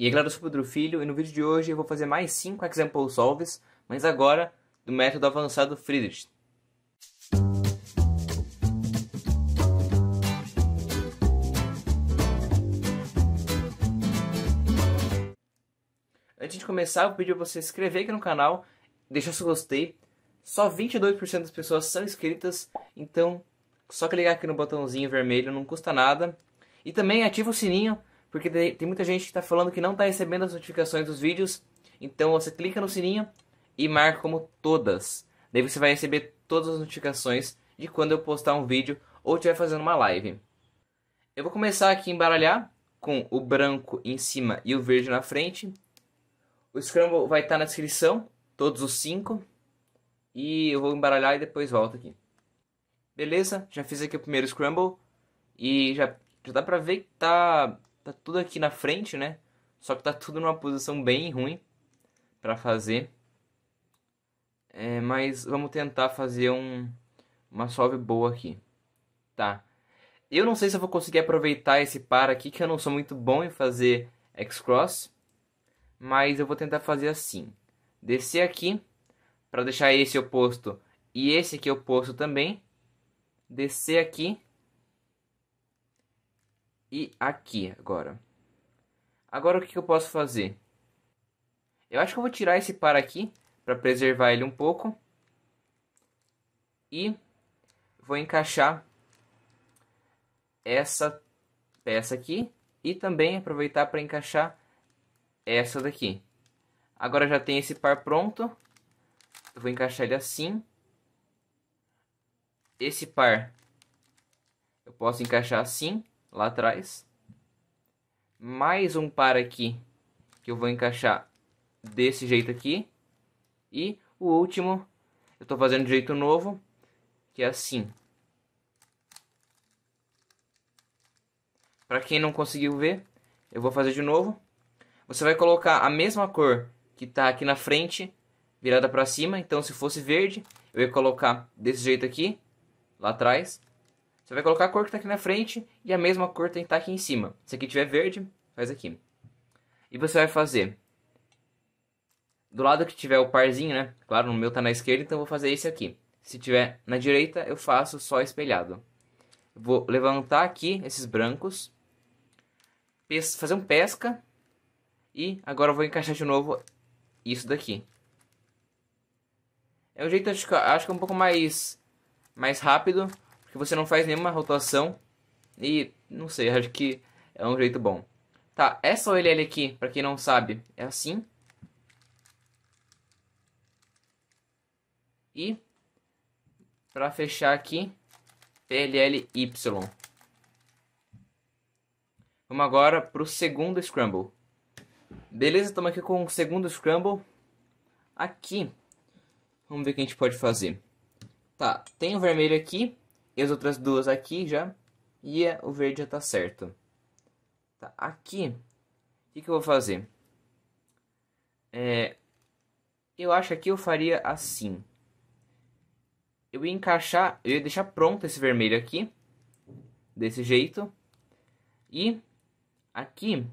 E aí, claro, eu sou o Pedro Filho e no vídeo de hoje eu vou fazer mais 5 example solves, mas agora do método avançado Friedrich. Antes de começar, eu vou pedir você se inscrever aqui no canal, deixar seu gostei. Só 22% das pessoas são inscritas, então só clicar aqui no botãozinho vermelho, não custa nada. E também ativa o sininho porque tem muita gente que está falando que não está recebendo as notificações dos vídeos. Então você clica no sininho e marca como todas. Daí você vai receber todas as notificações de quando eu postar um vídeo ou estiver fazendo uma live. Eu vou começar aqui a embaralhar com o branco em cima e o verde na frente. O Scramble vai estar tá na descrição, todos os cinco. E eu vou embaralhar e depois volto aqui. Beleza, já fiz aqui o primeiro Scramble. E já, já dá pra ver que tá Tá tudo aqui na frente, né? Só que tá tudo numa posição bem ruim para fazer. É, mas vamos tentar fazer um, uma solve boa aqui. Tá. Eu não sei se eu vou conseguir aproveitar esse par aqui, que eu não sou muito bom em fazer X-Cross. Mas eu vou tentar fazer assim. Descer aqui, para deixar esse oposto e esse aqui oposto também. Descer aqui e aqui agora. Agora o que eu posso fazer? Eu acho que eu vou tirar esse par aqui para preservar ele um pouco. E vou encaixar essa peça aqui e também aproveitar para encaixar essa daqui. Agora já tem esse par pronto. Eu vou encaixar ele assim. Esse par eu posso encaixar assim lá atrás. Mais um par aqui, que eu vou encaixar desse jeito aqui. E o último, eu estou fazendo de jeito novo, que é assim. Para quem não conseguiu ver, eu vou fazer de novo. Você vai colocar a mesma cor que está aqui na frente, virada para cima. Então, se fosse verde, eu ia colocar desse jeito aqui, lá atrás. Você vai colocar a cor que está aqui na frente e a mesma cor tem que estar tá aqui em cima. Se aqui tiver verde, faz aqui. E você vai fazer do lado que tiver o parzinho, né? Claro, no meu está na esquerda, então vou fazer esse aqui. Se tiver na direita, eu faço só espelhado. Vou levantar aqui esses brancos, fazer um pesca e agora vou encaixar de novo isso daqui. É um jeito, acho que, acho que é um pouco mais, mais rápido, porque você não faz nenhuma rotação. E, não sei, acho que é um jeito bom. Tá, é essa OLL aqui, pra quem não sabe, é assim. E, pra fechar aqui, PLLY. Vamos agora pro segundo Scramble. Beleza, estamos aqui com o segundo Scramble. Aqui, vamos ver o que a gente pode fazer. Tá, tem o vermelho aqui, e as outras duas aqui já. E é, o verde já tá certo. Tá, aqui. O que, que eu vou fazer? É, eu acho que eu faria assim. Eu ia encaixar, eu ia deixar pronto esse vermelho aqui. Desse jeito. E aqui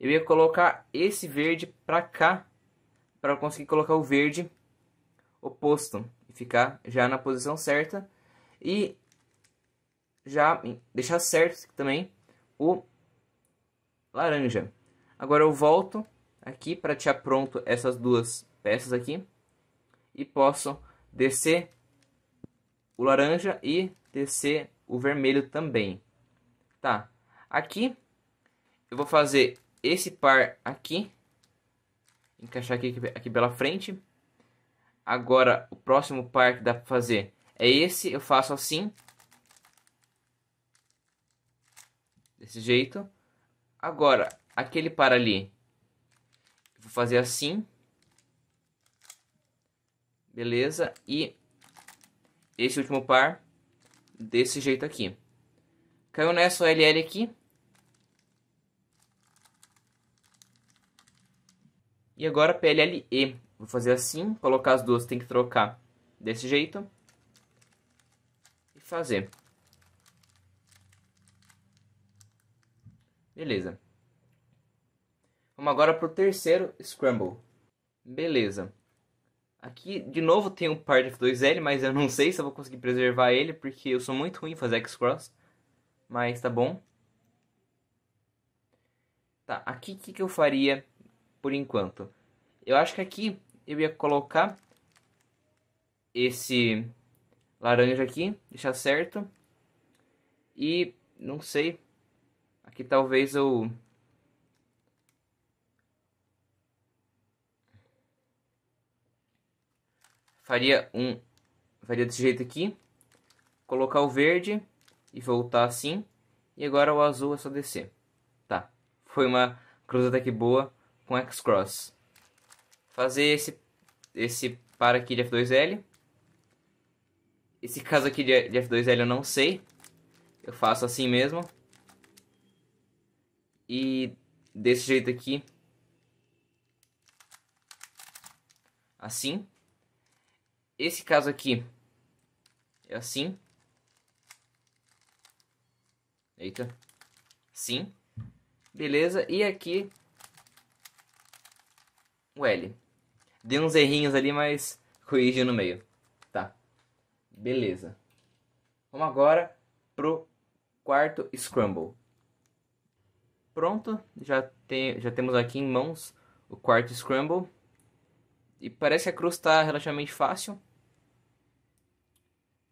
eu ia colocar esse verde pra cá. Pra eu conseguir colocar o verde oposto. E ficar já na posição certa. E já deixar certo também o laranja. Agora eu volto aqui para te pronto essas duas peças aqui. E posso descer o laranja e descer o vermelho também. Tá. Aqui eu vou fazer esse par aqui. Encaixar aqui, aqui pela frente. Agora o próximo par que dá para fazer é esse. Eu faço assim. desse jeito. Agora, aquele para ali, vou fazer assim. Beleza? E esse último par desse jeito aqui. Caiu nessa OLL aqui. E agora PLLE. Vou fazer assim, colocar as duas, tem que trocar desse jeito. E fazer. Beleza. Vamos agora para o terceiro Scramble. Beleza. Aqui, de novo, tem o um Part F2L, mas eu não sei se eu vou conseguir preservar ele, porque eu sou muito ruim em fazer X-Cross. Mas tá bom. Tá, aqui o que, que eu faria por enquanto? Eu acho que aqui eu ia colocar esse laranja aqui, deixar certo. E, não sei, que talvez eu faria um faria desse jeito aqui colocar o verde e voltar assim e agora o azul é só descer tá foi uma cruz aqui que boa com X cross fazer esse esse para aqui de F2L esse caso aqui de F2L eu não sei eu faço assim mesmo e desse jeito aqui. Assim. Esse caso aqui é assim. Eita. Sim. Beleza. E aqui o L. Dei uns errinhos ali, mas corrigi no meio. Tá. Beleza. Vamos agora pro quarto Scramble pronto Já, tem, já temos aqui em mãos o quarto Scramble. E parece que a cruz está relativamente fácil.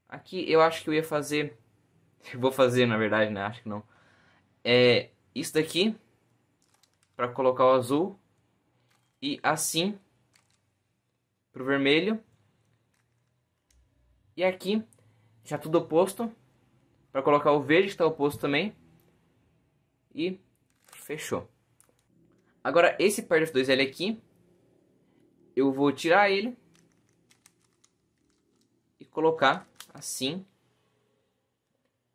Aqui eu acho que eu ia fazer... Vou fazer, na verdade, né? Acho que não. É isso daqui. para colocar o azul. E assim. para o vermelho. E aqui. Já tudo oposto. para colocar o verde, que está oposto também. E Fechou. Agora, esse par de 2 l aqui, eu vou tirar ele e colocar assim.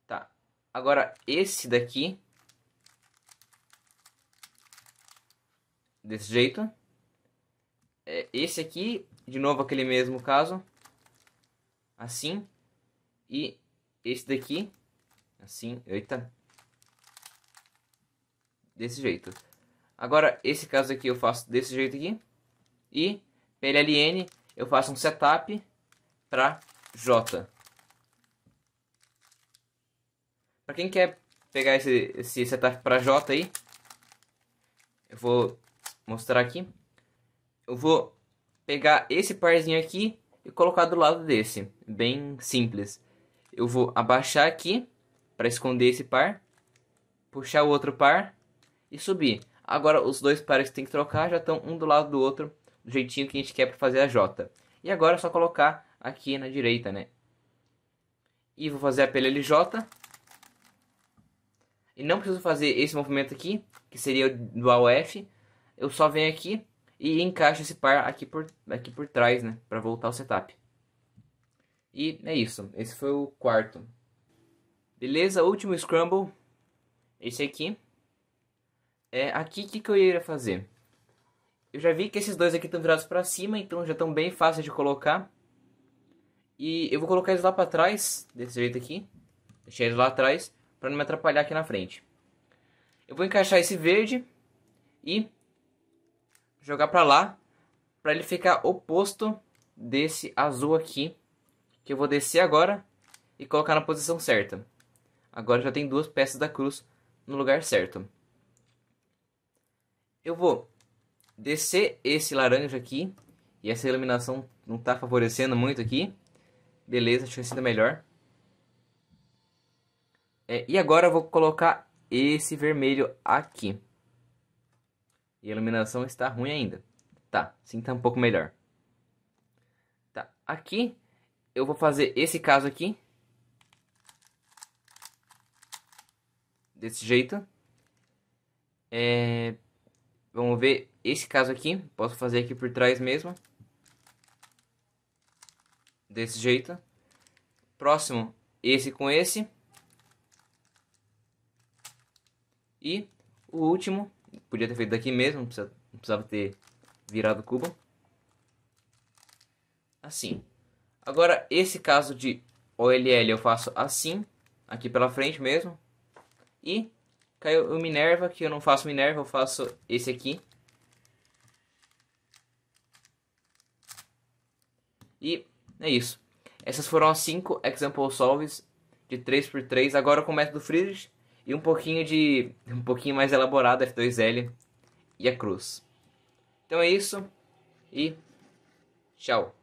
Tá. Agora, esse daqui, desse jeito. É, esse aqui, de novo aquele mesmo caso, assim. E esse daqui, assim, eita, desse jeito. Agora, esse caso aqui eu faço desse jeito aqui. E PLLN eu faço um setup para J. Para quem quer pegar esse, esse setup para J aí, eu vou mostrar aqui. Eu vou pegar esse parzinho aqui e colocar do lado desse, bem simples. Eu vou abaixar aqui para esconder esse par, puxar o outro par e subir. Agora os dois pares que tem que trocar já estão um do lado do outro, do jeitinho que a gente quer para fazer a J. E agora é só colocar aqui na direita, né? E vou fazer a PLLJ. E não preciso fazer esse movimento aqui, que seria o dual F. Eu só venho aqui e encaixo esse par aqui por, aqui por trás, né? Para voltar ao setup. E é isso. Esse foi o quarto. Beleza? Último Scramble. Esse aqui. É, aqui o que, que eu iria fazer? Eu já vi que esses dois aqui estão virados para cima, então já estão bem fáceis de colocar. E eu vou colocar eles lá para trás, desse jeito aqui. Deixar eles lá atrás, para não me atrapalhar aqui na frente. Eu vou encaixar esse verde e jogar para lá, para ele ficar oposto desse azul aqui, que eu vou descer agora e colocar na posição certa. Agora já tem duas peças da cruz no lugar certo. Eu vou descer esse laranja aqui. E essa iluminação não está favorecendo muito aqui. Beleza, acho que assim tá melhor. É, e agora eu vou colocar esse vermelho aqui. E a iluminação está ruim ainda. Tá, sim tá um pouco melhor. Tá, aqui eu vou fazer esse caso aqui. Desse jeito. É... Vamos ver esse caso aqui. Posso fazer aqui por trás mesmo. Desse jeito. Próximo, esse com esse. E o último, podia ter feito daqui mesmo, não, precisava ter virado o cubo. Assim. Agora, esse caso de OLL eu faço assim, aqui pela frente mesmo. E Caiu o Minerva, que eu não faço Minerva, eu faço esse aqui. E é isso. Essas foram as 5 example solves de 3x3. Agora com o método Friedrich e um pouquinho de um pouquinho mais elaborado F2L e a cruz. Então é isso e tchau.